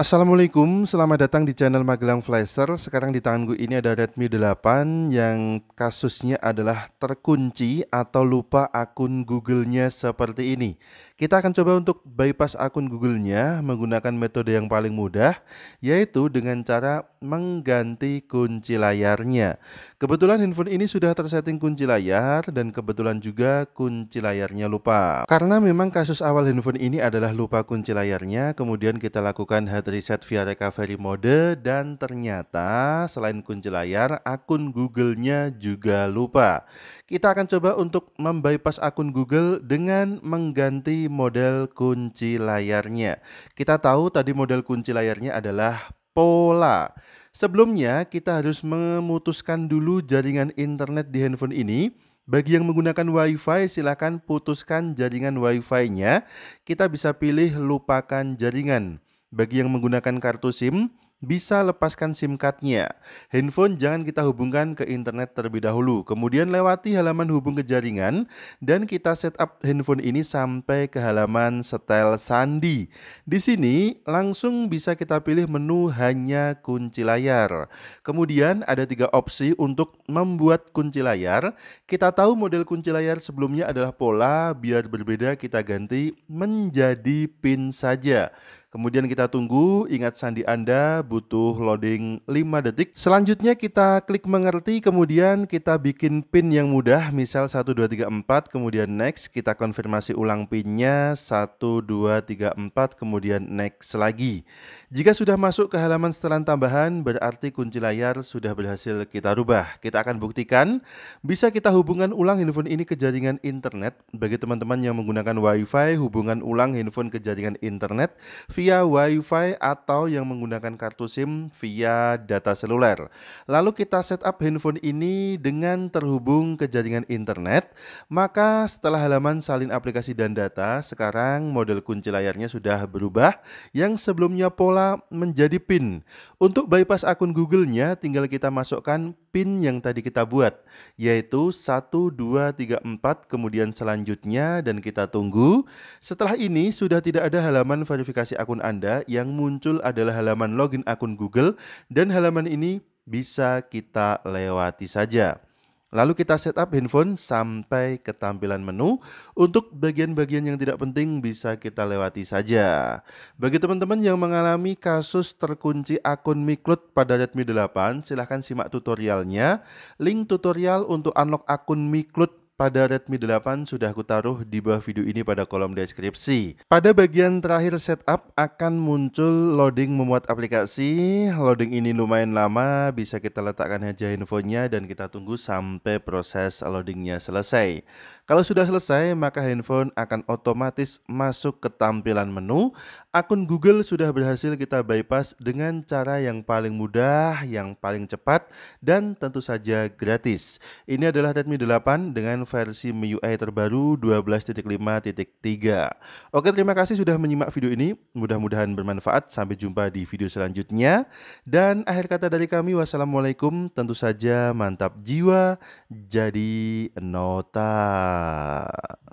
Assalamualaikum, selamat datang di channel Magelang Flasher. Sekarang di tanganku ini ada Redmi 8 yang kasusnya adalah terkunci atau lupa akun Google-nya seperti ini. Kita akan coba untuk bypass akun Google-nya menggunakan metode yang paling mudah, yaitu dengan cara mengganti kunci layarnya. Kebetulan handphone ini sudah tersetting kunci layar dan kebetulan juga kunci layarnya lupa. Karena memang kasus awal handphone ini adalah lupa kunci layarnya, kemudian kita lakukan hati riset via recovery mode dan ternyata selain kunci layar, akun Google-nya juga lupa. Kita akan coba untuk membypass akun Google dengan mengganti model kunci layarnya. Kita tahu tadi model kunci layarnya adalah pola. Sebelumnya kita harus memutuskan dulu jaringan internet di handphone ini. Bagi yang menggunakan WiFi, silakan putuskan jaringan WiFi-nya. Kita bisa pilih lupakan jaringan. Bagi yang menggunakan kartu SIM, bisa lepaskan SIM card-nya. Handphone jangan kita hubungkan ke internet terlebih dahulu. Kemudian lewati halaman hubung ke jaringan dan kita setup handphone ini sampai ke halaman setel sandi. Di sini langsung bisa kita pilih menu hanya kunci layar. Kemudian ada tiga opsi untuk membuat kunci layar. Kita tahu model kunci layar sebelumnya adalah pola, biar berbeda kita ganti menjadi pin saja. Kemudian kita tunggu, ingat sandi Anda butuh loading 5 detik. Selanjutnya kita klik mengerti, kemudian kita bikin pin yang mudah, misal 1, 2, 4, kemudian next, kita konfirmasi ulang pinnya 1, 2, 4, kemudian next lagi. Jika sudah masuk ke halaman setelan tambahan, berarti kunci layar sudah berhasil kita rubah. Kita akan buktikan, bisa kita hubungkan ulang handphone ini ke jaringan internet. Bagi teman-teman yang menggunakan wifi, hubungan ulang handphone ke jaringan internet via WiFi atau yang menggunakan kartu SIM via data seluler. Lalu kita setup handphone ini dengan terhubung ke jaringan internet, maka setelah halaman salin aplikasi dan data, sekarang model kunci layarnya sudah berubah yang sebelumnya pola menjadi PIN. Untuk bypass akun Google-nya tinggal kita masukkan PIN yang tadi kita buat, yaitu 1234 kemudian selanjutnya dan kita tunggu. Setelah ini sudah tidak ada halaman verifikasi akun akun Anda, yang muncul adalah halaman login akun Google dan halaman ini bisa kita lewati saja. Lalu kita setup handphone sampai ke tampilan menu. Untuk bagian-bagian yang tidak penting bisa kita lewati saja. Bagi teman-teman yang mengalami kasus terkunci akun MiCloud pada Redmi 8, silahkan simak tutorialnya. Link tutorial untuk unlock akun MiCloud pada Redmi 8 sudah aku taruh di bawah video ini pada kolom deskripsi. Pada bagian terakhir setup akan muncul loading memuat aplikasi. Loading ini lumayan lama, bisa kita letakkan aja handphonenya dan kita tunggu sampai proses loadingnya selesai. Kalau sudah selesai, maka handphone akan otomatis masuk ke tampilan menu. Akun Google sudah berhasil kita bypass dengan cara yang paling mudah, yang paling cepat, dan tentu saja gratis. Ini adalah Redmi 8 dengan versi MIUI terbaru 12.5.3. Oke, terima kasih sudah menyimak video ini. Mudah-mudahan bermanfaat. Sampai jumpa di video selanjutnya. Dan akhir kata dari kami, wassalamualaikum. Tentu saja mantap jiwa, jadi nota.